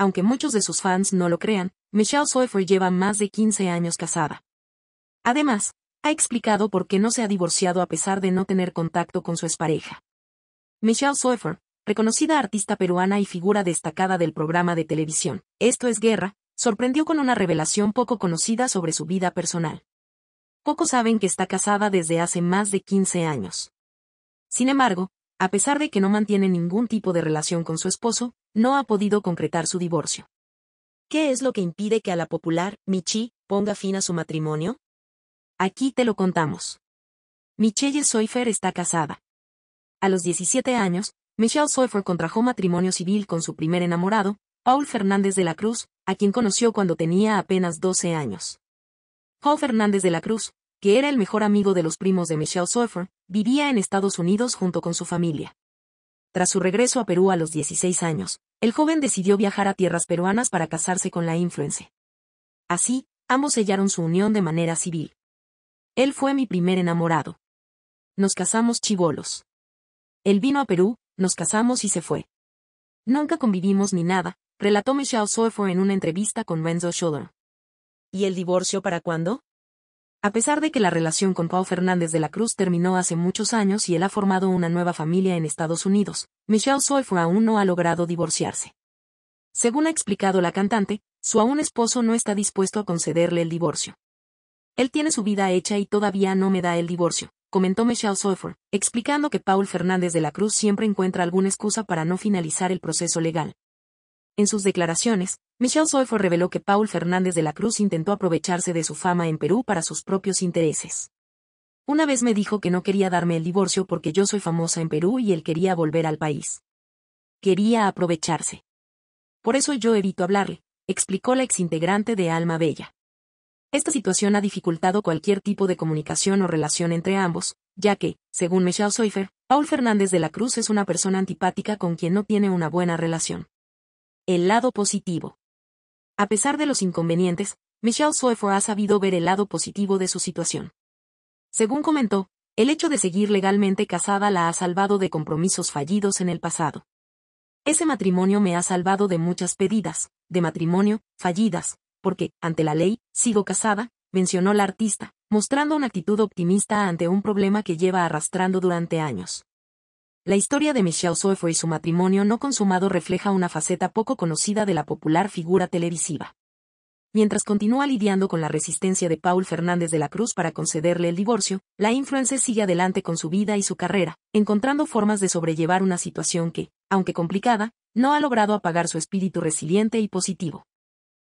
aunque muchos de sus fans no lo crean, Michelle Soifer lleva más de 15 años casada. Además, ha explicado por qué no se ha divorciado a pesar de no tener contacto con su expareja. Michelle Soifer, reconocida artista peruana y figura destacada del programa de televisión, Esto es Guerra, sorprendió con una revelación poco conocida sobre su vida personal. Pocos saben que está casada desde hace más de 15 años. Sin embargo, a pesar de que no mantiene ningún tipo de relación con su esposo, no ha podido concretar su divorcio. ¿Qué es lo que impide que a la popular, Michi, ponga fin a su matrimonio? Aquí te lo contamos. Michelle Soifer está casada. A los 17 años, Michelle Soifer contrajo matrimonio civil con su primer enamorado, Paul Fernández de la Cruz, a quien conoció cuando tenía apenas 12 años. Paul Fernández de la Cruz, que era el mejor amigo de los primos de Michelle Soifer, vivía en Estados Unidos junto con su familia. Tras su regreso a Perú a los 16 años, el joven decidió viajar a tierras peruanas para casarse con la influencer. Así, ambos sellaron su unión de manera civil. Él fue mi primer enamorado. Nos casamos chivolos. Él vino a Perú, nos casamos y se fue. Nunca convivimos ni nada, relató Michelle Soifor en una entrevista con Renzo Scholler. ¿Y el divorcio para cuándo? A pesar de que la relación con Paul Fernández de la Cruz terminó hace muchos años y él ha formado una nueva familia en Estados Unidos, Michelle Soifu aún no ha logrado divorciarse. Según ha explicado la cantante, su aún esposo no está dispuesto a concederle el divorcio. Él tiene su vida hecha y todavía no me da el divorcio, comentó Michelle Soifer, explicando que Paul Fernández de la Cruz siempre encuentra alguna excusa para no finalizar el proceso legal. En sus declaraciones, Michelle Soifer reveló que Paul Fernández de la Cruz intentó aprovecharse de su fama en Perú para sus propios intereses. Una vez me dijo que no quería darme el divorcio porque yo soy famosa en Perú y él quería volver al país. Quería aprovecharse. Por eso yo evito hablarle, explicó la exintegrante de Alma Bella. Esta situación ha dificultado cualquier tipo de comunicación o relación entre ambos, ya que, según Michelle Soifer, Paul Fernández de la Cruz es una persona antipática con quien no tiene una buena relación. El lado positivo. A pesar de los inconvenientes, Michelle Swiffer ha sabido ver el lado positivo de su situación. Según comentó, el hecho de seguir legalmente casada la ha salvado de compromisos fallidos en el pasado. Ese matrimonio me ha salvado de muchas pedidas, de matrimonio, fallidas, porque, ante la ley, sigo casada, mencionó la artista, mostrando una actitud optimista ante un problema que lleva arrastrando durante años. La historia de Michelle Soefo y su matrimonio no consumado refleja una faceta poco conocida de la popular figura televisiva. Mientras continúa lidiando con la resistencia de Paul Fernández de la Cruz para concederle el divorcio, la influencer sigue adelante con su vida y su carrera, encontrando formas de sobrellevar una situación que, aunque complicada, no ha logrado apagar su espíritu resiliente y positivo.